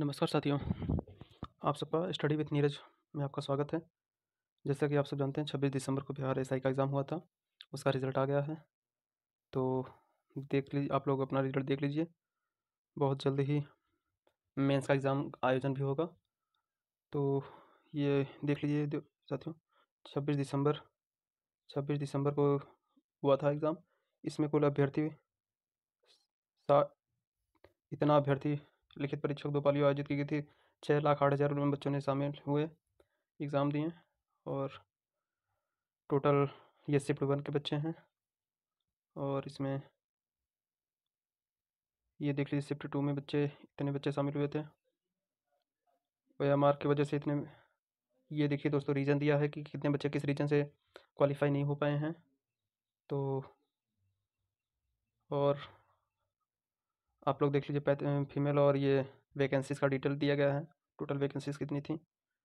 नमस्कार साथियों आप सबका स्टडी विथ नीरज में आपका स्वागत है जैसा कि आप सब जानते हैं छब्बीस दिसंबर को बिहार एस का एग्ज़ाम हुआ था उसका रिज़ल्ट आ गया है तो देख लीजिए आप लोग अपना रिज़ल्ट देख लीजिए बहुत जल्द ही मेंस का एग्ज़ाम आयोजन भी होगा तो ये देख लीजिए साथियों छब्बीस दिसंबर छब्बीस दिसंबर को हुआ था एग्ज़ाम इसमें कुल अभ्यर्थी सा इतना अभ्यर्थी लिखित परीक्षक दो पालियों आयोजित की गई थी छः लाख आठ हज़ार बच्चों ने शामिल हुए एग्ज़ाम दिए और टोटल ये शिफ्ट वन के बच्चे हैं और इसमें ये देख लीजिए शिफ्ट टू में बच्चे इतने बच्चे शामिल हुए थे ओ मार्क की वजह से इतने ये देखिए दोस्तों रीज़न दिया है कि कितने बच्चे किस रीजन से क्वालिफाई नहीं हो पाए हैं तो और आप लोग देख लीजिए फीमेल और ये वैकेंसीज़ का डिटेल दिया गया है टोटल वैकेंसीज़ कितनी थी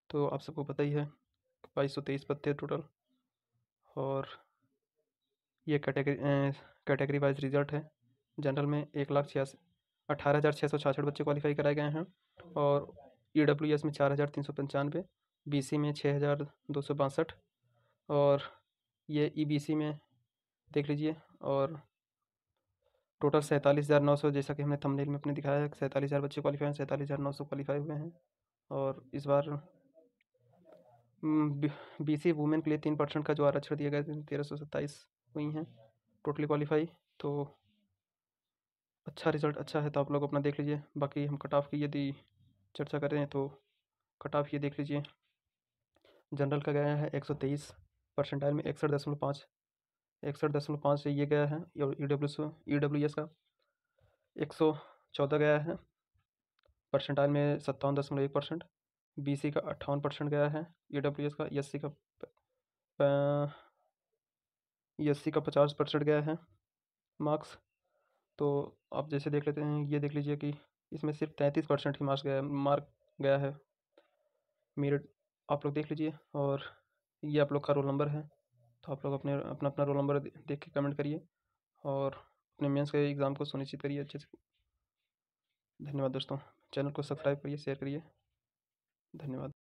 तो आप सबको पता ही है बाईस सौ तेईस पद थे टोटल और ये कैटेगरी कैटेगरी वाइज रिजल्ट है जनरल में एक लाख छियासी अठारह हज़ार छः सौ छाछठ बच्चे क्वालिफाई कराए गए हैं और ई डब्ल्यू एस में चार हज़ार तीन सौ पंचानवे बी सी में छः हज़ार दो सौ बासठ और ये ई बी सी में देख लीजिए और टोटल सैंतालीस हज़ार नौ सौ जैसा कि हमने थंबनेल में अपने दिखाया है सैंतालीस हज़ार बच्चे क्वालीफाई हैं सैंतालीस हज़ार नौ सौ क्वालीफाई हुए हैं और इस बार बी सी वुमेन के लिए तीन परसेंट का जो आरक्षण दिया गया तेरह सौ सत्ताईस हुई हैं टोटली क्वालिफाई तो अच्छा रिजल्ट अच्छा है तो आप लोग अपना देख लीजिए बाकी हम कट ऑफ की यदि चर्चा करें तो कट ऑफ ये देख लीजिए जनरल का गया है एक सौ तेईस परसेंटाइल में इकसठ दशमलव पाँच इकसठ दशमलव पाँच से ये गया है और E W E W S का एक सौ चौदह गया है परसेंटाइल में सत्तावन दशमलव एक परसेंट बी सी का अट्ठावन परसेंट गया है ई डब्ल्यू एस का एस सी का एस सी का पचास परसेंट गया है मार्क्स तो आप जैसे देख लेते हैं ये देख लीजिए कि इसमें सिर्फ तैंतीस परसेंट ही मार्क्स गया है मार्क गया है मेरिट आप लोग देख लीजिए और ये आप लोग का रोल नंबर है तो आप लोग अपने अपना अपना रोल नंबर देख के कमेंट करिए और अपने मेंस के एग्ज़ाम को सुनिश्चित करिए अच्छे से धन्यवाद दोस्तों चैनल को सब्सक्राइब करिए शेयर करिए धन्यवाद